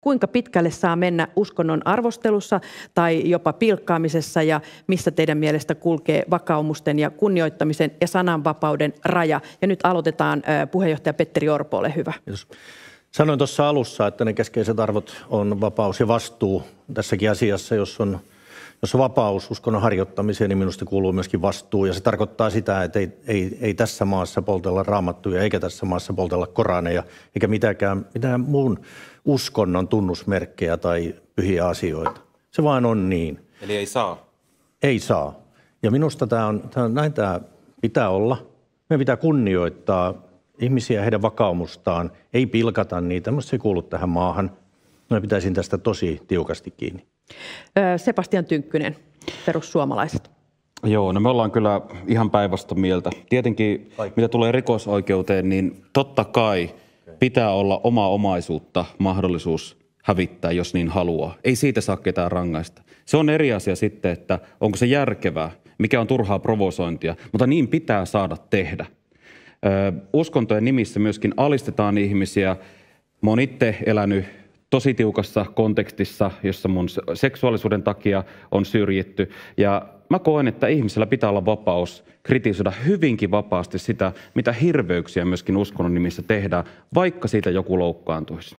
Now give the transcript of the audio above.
Kuinka pitkälle saa mennä uskonnon arvostelussa tai jopa pilkkaamisessa ja missä teidän mielestä kulkee vakaumusten ja kunnioittamisen ja sananvapauden raja? Ja nyt aloitetaan puheenjohtaja Petteri Orpo, ole hyvä. Kiitos. Sanoin tuossa alussa, että ne keskeiset arvot on vapaus ja vastuu tässäkin asiassa, jos on – jos vapaus uskonnon harjoittamiseen, niin minusta kuuluu myöskin vastuu. Ja se tarkoittaa sitä, että ei, ei, ei tässä maassa poltella raamattuja, eikä tässä maassa poltella koraneja, eikä mitäkään, mitään muun uskonnon tunnusmerkkejä tai pyhiä asioita. Se vaan on niin. Eli ei saa? Ei saa. Ja minusta tämä on, tämä on, näin tämä pitää olla. Me pitää kunnioittaa ihmisiä heidän vakaumustaan, ei pilkata niitä. mutta se ei kuulu tähän maahan. Meidän pitäisin tästä tosi tiukasti kiinni. Sebastian Tynkkynen, perussuomalaiset. Joo, no me ollaan kyllä ihan päivästä mieltä. Tietenkin, Ai. mitä tulee rikosoikeuteen, niin totta kai pitää olla oma omaisuutta mahdollisuus hävittää, jos niin haluaa. Ei siitä saa ketään rangaista. Se on eri asia sitten, että onko se järkevää, mikä on turhaa provosointia, mutta niin pitää saada tehdä. Ö, uskontojen nimissä myöskin alistetaan ihmisiä. Mä oon itse elänyt tosi tiukassa kontekstissa, jossa mun seksuaalisuuden takia on syrjitty. Ja mä koen, että ihmisellä pitää olla vapaus kritisoida hyvinkin vapaasti sitä, mitä hirveyksiä myöskin uskonnon nimissä tehdään, vaikka siitä joku loukkaantuisi.